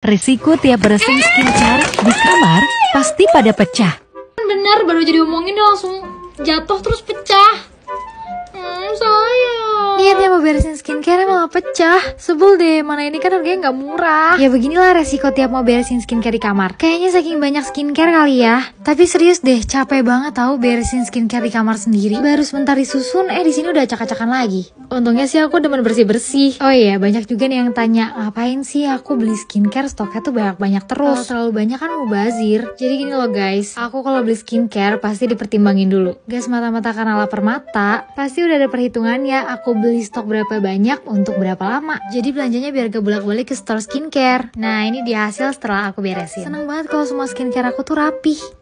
Risiko tiap bersin skincare di kamar pasti pada pecah. Benar, baru jadi omongin dia langsung jatuh terus pecah. Hmm, sayang. Niatnya mau beresin skincare malah pecah. Sebel deh, mana ini kan harganya nggak murah. Ya beginilah resiko tiap mau beresin skincare di kamar. Kayaknya saking banyak skincare kali ya. Tapi serius deh, capek banget tahu beresin skincare di kamar sendiri. Baru sebentar disusun, eh di sini udah acak-acakan lagi. Untungnya sih aku demen bersih-bersih. Oh iya, banyak juga nih yang tanya, ngapain sih aku beli skincare stoknya tuh banyak-banyak terus? Kalau terlalu banyak kan bazir. Jadi gini loh guys, aku kalau beli skincare pasti dipertimbangin dulu. Guys mata mata karena lapar mata, pasti udah ada perhitungannya aku beli stok berapa banyak untuk berapa lama. Jadi belanjanya biar gak bolak-balik ke store skincare. Nah ini dihasil setelah aku beresin. Seneng banget kalau semua skincare aku tuh rapih.